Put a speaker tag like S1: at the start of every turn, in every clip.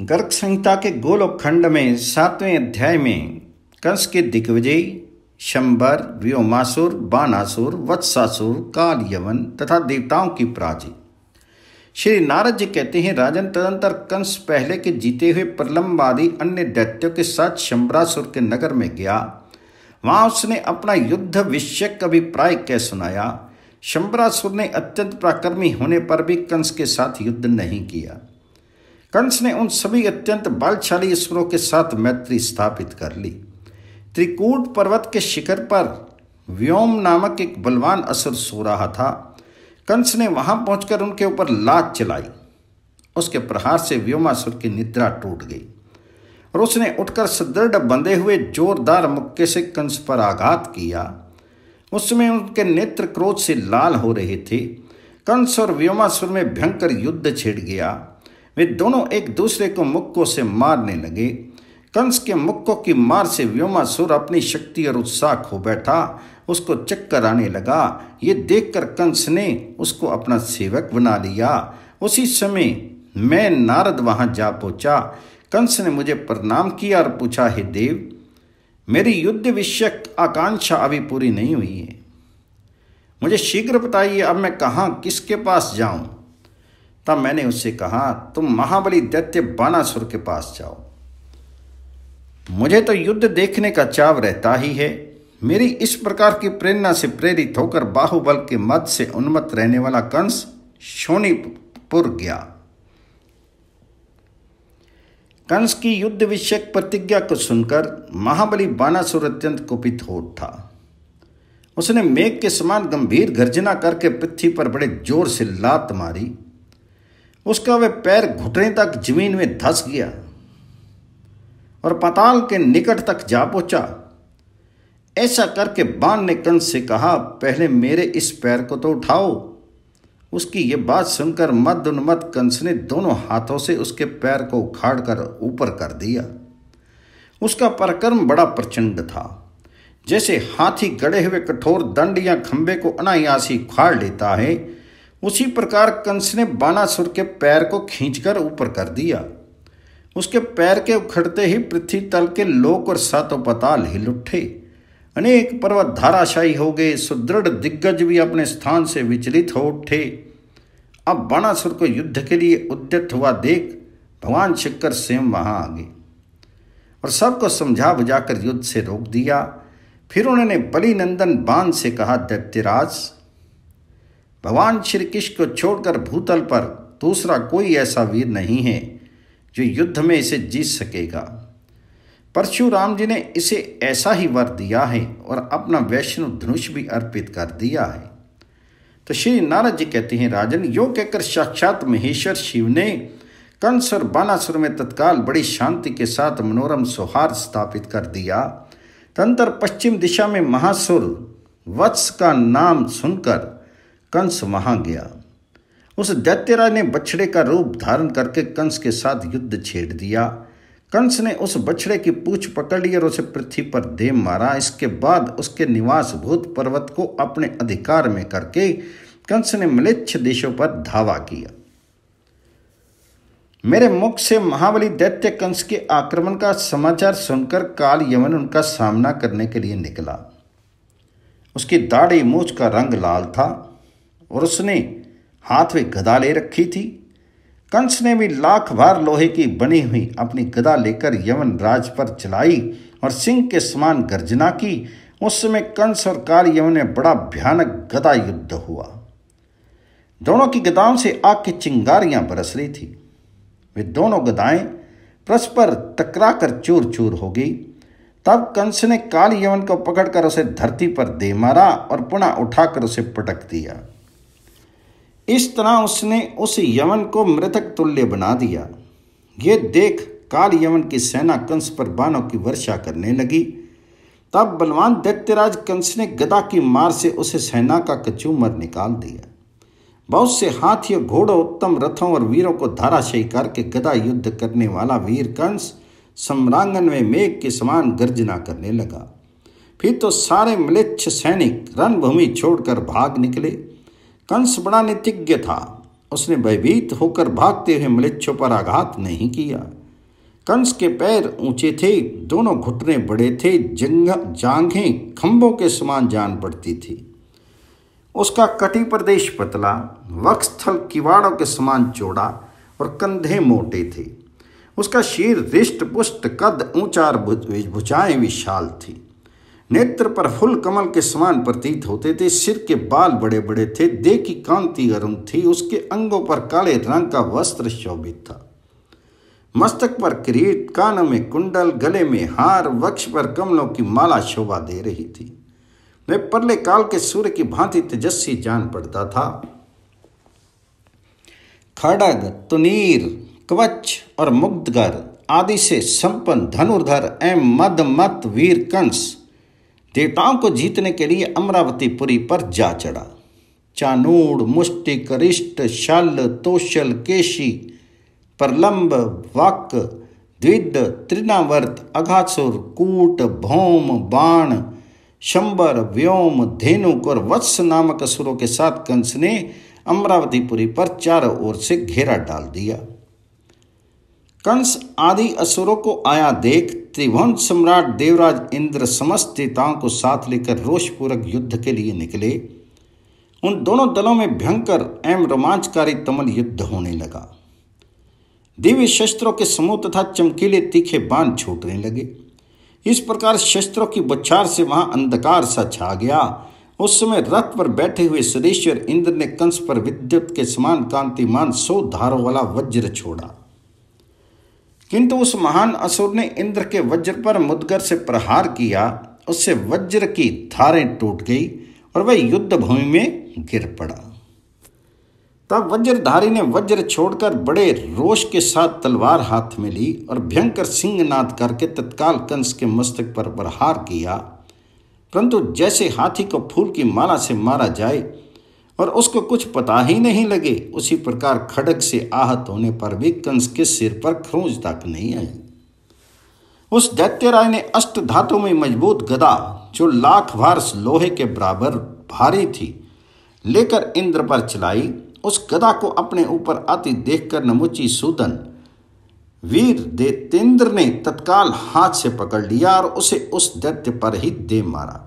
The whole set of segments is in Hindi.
S1: गर्ग संहिता के गोलोखंड में सातवें अध्याय में कंस के दिग्विजय शंबर व्योमासुर बानासुर वत्सासुर काल यवन तथा देवताओं की पराजय श्री नारद जी कहते हैं राजन तदंतर कंस पहले के जीते हुए आदि अन्य दैत्यों के साथ शंबरासुर के नगर में गया वहां उसने अपना युद्ध विषयक अभिप्राय कह सुनाया शंबरासुर ने अत्यंत पराक्रमी होने पर भी कंस के साथ युद्ध नहीं किया कंस ने उन सभी अत्यंत बलशाली ईश्वरों के साथ मैत्री स्थापित कर ली त्रिकूट पर्वत के शिखर पर व्योम नामक एक बलवान असर सो रहा था कंस ने वहां पहुंचकर उनके ऊपर लात चलाई उसके प्रहार से व्योमासुर की निद्रा टूट गई और उसने उठकर सुदृढ़ बंधे हुए जोरदार मुक्के से कंस पर आघात किया उसमें उनके नेत्र क्रोध से लाल हो रहे थे कंस और व्योमासुर में भयंकर युद्ध छिड़ गया वे दोनों एक दूसरे को मुक्कों से मारने लगे कंस के मुक्कों की मार से व्योमासुर अपनी शक्ति और उत्साह खो बैठा उसको चक्कर आने लगा ये देखकर कंस ने उसको अपना सेवक बना लिया उसी समय मैं नारद वहां जा पहुंचा कंस ने मुझे प्रणाम किया और पूछा हे देव मेरी युद्ध विषय आकांक्षा अभी पूरी नहीं हुई है मुझे शीघ्र बताइए अब मैं कहाँ किसके पास जाऊं तब मैंने उससे कहा तुम महाबली दैत्य बानासुर के पास जाओ मुझे तो युद्ध देखने का चाव रहता ही है मेरी इस प्रकार की प्रेरणा से प्रेरित होकर बाहुबल के मत से उन्मत्त रहने वाला कंस शोणीपुर गया कंस की युद्ध विषयक प्रतिज्ञा को सुनकर महाबली बानासुर अत्यंत कुपित हो उठा उसने मेघ के समान गंभीर गर्जना करके पृथ्वी पर बड़े जोर से लात मारी उसका वह पैर घुटने तक जमीन में धस गया और पताल के निकट तक जा पहुंचा ऐसा करके बाण ने कंस से कहा पहले मेरे इस पैर को तो उठाओ उसकी ये बात सुनकर मद उन्मद कंस ने दोनों हाथों से उसके पैर को उखाड़ कर ऊपर कर दिया उसका परक्रम बड़ा प्रचंड था जैसे हाथी गड़े हुए कठोर दंड या खंबे को अनायासी उखाड़ लेता है उसी प्रकार कंस ने बानासुर के पैर को खींचकर ऊपर कर दिया उसके पैर के उखड़ते ही पृथ्वी तल के लोक और सातों पताल हिल उठे अनेक पर्वत धाराशाही हो गए सुदृढ़ दिग्गज भी अपने स्थान से विचलित हो उठे अब बाणासुर को युद्ध के लिए उद्यत हुआ देख भगवान शिक्कर स्वयं वहां आ गए और सबको समझा बुझाकर युद्ध से रोक दिया फिर उन्होंने बलिनंदन बाण से कहा दैत्यराज भगवान श्री कृष्ण को छोड़कर भूतल पर दूसरा कोई ऐसा वीर नहीं है जो युद्ध में इसे जीत सकेगा परशुराम जी ने इसे ऐसा ही वर दिया है और अपना वैष्णव धनुष भी अर्पित कर दिया है तो श्री नारद जी कहते हैं राजन यो कहकर साक्षात महेश्वर शिव ने कंस और बानासुर में तत्काल बड़ी शांति के साथ मनोरम सौहार्द स्थापित कर दिया तंत्र पश्चिम दिशा में महासुर वत्स का नाम सुनकर कंस वहां गया उस दैत्यराज ने बछड़े का रूप धारण करके कंस के साथ युद्ध छेड़ दिया कंस ने उस बछड़े की पूछ पकड़ ली और उसे पृथ्वी पर दे मारा इसके बाद उसके निवास भूत पर्वत को अपने अधिकार में करके कंस ने मलिच्छ देशों पर धावा किया मेरे मुख से महाबली दैत्य कंस के आक्रमण का समाचार सुनकर काल यमन उनका सामना करने के लिए निकला उसकी दाढ़ी मूछ का रंग लाल था और उसने हाथ में गदा ले रखी थी कंस ने भी लाख बार लोहे की बनी हुई अपनी गदा लेकर यमन राज पर चलाई और सिंह के समान गर्जना की उस समय कंस और काल यवन में बड़ा भयानक गदा युद्ध हुआ दोनों की गदाओं से आग की चिंगारियां बरस रही थी वे दोनों गदाएं परस्पर टकरा कर चूर चूर हो गई तब कंस ने काल यवन को पकड़कर उसे धरती पर दे मारा और पुनः उठाकर उसे पटक दिया इस तरह उसने उस यमन को मृतक तुल्य बना दिया ये देख काल यमन की सेना कंस पर बाणों की वर्षा करने लगी तब बलवान दैत्यराज कंस ने गदा की मार से उसे सेना का कचूमर निकाल दिया बहुत से हाथी और घोड़ों उत्तम रथों और वीरों को धाराशयी करके गदा युद्ध करने वाला वीर कंस सम्रांगन में मेघ के समान गर्जना करने लगा फिर तो सारे मलिच्छ सैनिक रणभूमि छोड़कर भाग निकले कंस बड़ा नितिज्ञ था उसने भयभीत होकर भागते हुए मलिच्छों पर आघात नहीं किया कंस के पैर ऊंचे थे दोनों घुटने बड़े थे जंग जांघें खंभों के समान जान पड़ती थी उसका कटी प्रदेश पतला वक्षस्थल किवाड़ों के समान चौड़ा और कंधे मोटे थे उसका शीर रिष्ट पुष्ट कद ऊंचा और भुजाएं विशाल थी नेत्र पर फुल कमल के समान प्रतीत होते थे सिर के बाल बड़े बड़े थे देह की कांति अरुण थी उसके अंगों पर काले रंग का वस्त्र शोभित था मस्तक पर किरीट कान में कुंडल गले में हार वक्ष पर कमलों की माला शोभा दे रही थी वह परले काल के सूर्य की भांति तेजस्वी जान पड़ता था खड़ग तुनीर कवच और मुग्धगर आदि से संपन्न धनुर्धर एम मद मत वीर कंस देवताओं को जीतने के लिए अमरावती पुरी पर जा चढ़ा चानूड़ मुष्टिक रिष्ट शल तोशल केशी प्रलंब वाक द्विद त्रिनावर्त अघासुर कूट भौम बाण शंबर व्योम धेनुक और वत्स नामक असुरों के साथ कंस ने अमरावतीपुरी पर चारों ओर से घेरा डाल दिया कंस आदि असुरों को आया देख त्रिभुवन सम्राट देवराज इंद्र समस्त देवताओं को साथ लेकर रोषपूर्वक युद्ध के लिए निकले उन दोनों दलों में भयंकर एवं रोमांचकारी तमल युद्ध होने लगा दिव्य शस्त्रों के समूह तथा चमकीले तीखे बाण छूटने लगे इस प्रकार शस्त्रों की बुच्छार से वहां अंधकार सा छा गया उस समय रथ पर बैठे हुए सुरेश्वर इंद्र ने कंस पर विद्युत के समान कांतिमान सौ धारों वाला वज्र छोड़ा किंतु उस महान असुर ने इंद्र के वज्र पर मुदगर से प्रहार किया उससे वज्र की धारें टूट गई और वह युद्ध भूमि में गिर पड़ा तब वज्रधारी ने वज्र छोड़कर बड़े रोष के साथ तलवार हाथ में ली और भयंकर सिंहनाद करके तत्काल कंस के मस्तक पर प्रहार किया परंतु जैसे हाथी को फूल की माला से मारा जाए और उसको कुछ पता ही नहीं लगे उसी प्रकार खड़क से आहत होने पर भी कंस के सिर पर खरोंच तक नहीं आई उस दैत्यराय ने अष्ट धातु में मजबूत गदा जो लाख वर्ष लोहे के बराबर भारी थी लेकर इंद्र पर चलाई उस गदा को अपने ऊपर आती देखकर नमुची सूदन वीर देतेन्द्र ने तत्काल हाथ से पकड़ लिया और उसे उस दैत्य पर ही दे मारा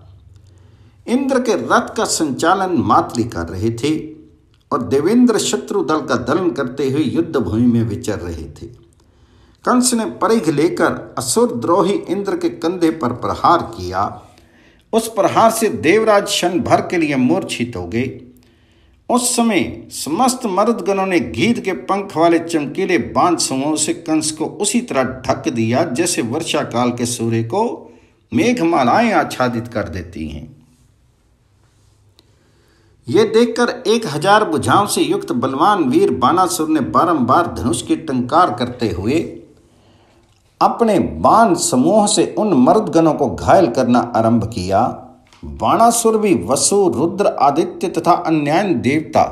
S1: इंद्र के रथ का संचालन मातृ कर रहे थे और देवेंद्र शत्रु दल का दलन करते हुए युद्ध भूमि में विचर रहे थे कंस ने परिघ लेकर असुर द्रोही इंद्र के कंधे पर प्रहार किया उस प्रहार से देवराज क्षण भर के लिए मूर्छित हो गए उस समय समस्त मर्दगणों ने गीत के पंख वाले चमकीले बांध समूह से कंस को उसी तरह ढक दिया जैसे वर्षा काल के सूर्य को मेघमालाएं आच्छादित कर देती हैं ये देखकर एक हजार बुझाव से युक्त बलवान वीर बाणासुर ने बारंबार धनुष की टंकार करते हुए अपने बाण समूह से उन मर्दगनों को घायल करना आरंभ किया बाणासुर भी वसु रुद्र आदित्य तथा अन्य देवता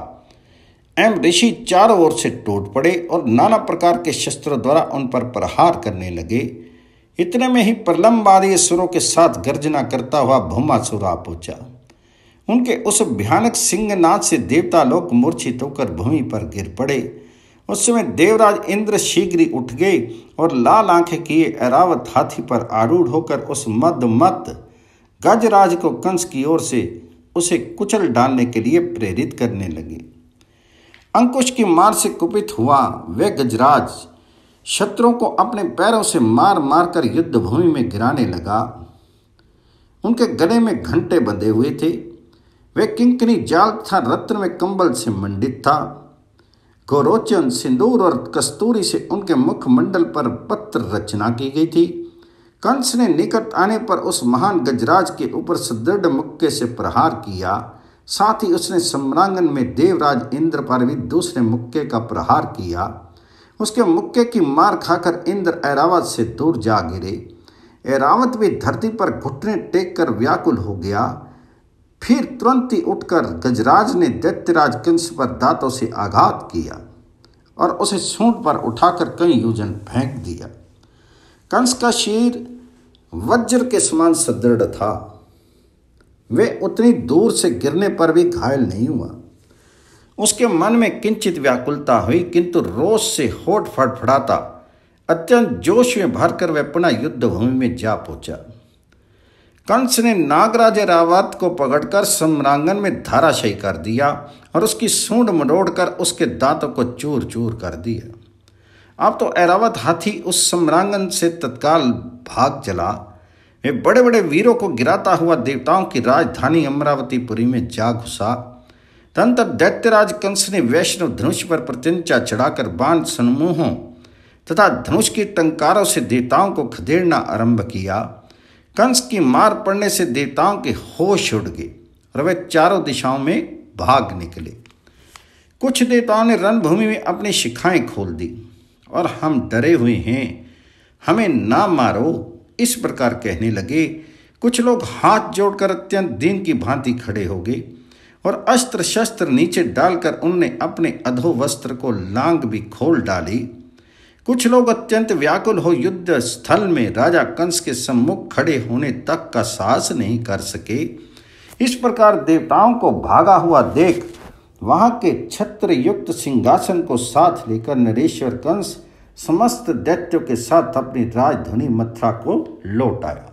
S1: एम ऋषि चारों ओर से टूट पड़े और नाना प्रकार के शस्त्रों द्वारा उन पर प्रहार करने लगे इतने में ही प्रलम्ब आदि सुरों के साथ गर्जना करता हुआ भूमासुर आ पहुंचा उनके उस भयानक सिंहनाद से देवता लोक मूर्छित होकर भूमि पर गिर पड़े उस समय देवराज इंद्र शीघ्र उठ गए और लाल आंखें किए अरावत हाथी पर आरूढ़ होकर उस मद मत गजराज को कंस की ओर से उसे कुचल डालने के लिए प्रेरित करने लगे अंकुश की मार से कुपित हुआ वे गजराज शत्रुओं को अपने पैरों से मार मार कर युद्ध भूमि में गिराने लगा उनके गले में घंटे बंधे हुए थे वह किंकनी जाल तथा रत्न में कंबल से मंडित था गोरोचन सिंदूर और कस्तूरी से उनके मंडल पर पत्र रचना की गई थी कंस ने निकट आने पर उस महान गजराज के ऊपर सुदृढ़ मुक्के से प्रहार किया साथ ही उसने सम्रांगन में देवराज इंद्र पर भी दूसरे मुक्के का प्रहार किया उसके मुक्के की मार खाकर इंद्र ऐरावत से दूर जा गिरे ऐरावत भी धरती पर घुटने टेक कर व्याकुल हो गया फिर तुरंत ही उठकर गजराज ने दैत्यराज कंस पर दांतों से आघात किया और उसे सूंड पर उठाकर कई योजन फेंक दिया कंस का शीर वज्र के समान सदृढ़ था वे उतनी दूर से गिरने पर भी घायल नहीं हुआ उसके मन में किंचित व्याकुलता हुई किंतु रोष से होठ फड़फड़ाता अत्यंत जोश में भरकर वह पुनः युद्ध भूमि में जा पहुंचा कंस ने नागराज रावत को पकड़कर सम्रांगन में धाराशयी कर दिया और उसकी सूंड मरोड़ कर उसके दांतों को चूर चूर कर दिया अब तो ऐरावत हाथी उस सम्रांगन से तत्काल भाग चला वे बड़े बड़े वीरों को गिराता हुआ देवताओं की राजधानी अमरावतीपुरी में जा घुसा तंत्र दैत्यराज कंस ने वैष्णव धनुष पर प्रत्यंचा चढ़ाकर बाण समूहों तथा धनुष की टंकारों से देवताओं को खदेड़ना आरंभ किया कंस की मार पड़ने से देवताओं के होश उड़ गए और वे चारों दिशाओं में भाग निकले कुछ देवताओं ने रणभूमि में अपनी शिखाएं खोल दी और हम डरे हुए हैं हमें ना मारो इस प्रकार कहने लगे कुछ लोग हाथ जोड़कर अत्यंत दिन की भांति खड़े हो गए और अस्त्र शस्त्र नीचे डालकर उनने अपने अधो वस्त्र को लांग भी खोल डाली कुछ लोग अत्यंत व्याकुल हो युद्ध स्थल में राजा कंस के सम्मुख खड़े होने तक का साहस नहीं कर सके इस प्रकार देवताओं को भागा हुआ देख वहां के छत्र युक्त सिंहासन को साथ लेकर नरेश्वर कंस समस्त दैत्यों के साथ अपनी राजधानी मथुरा को लौट आया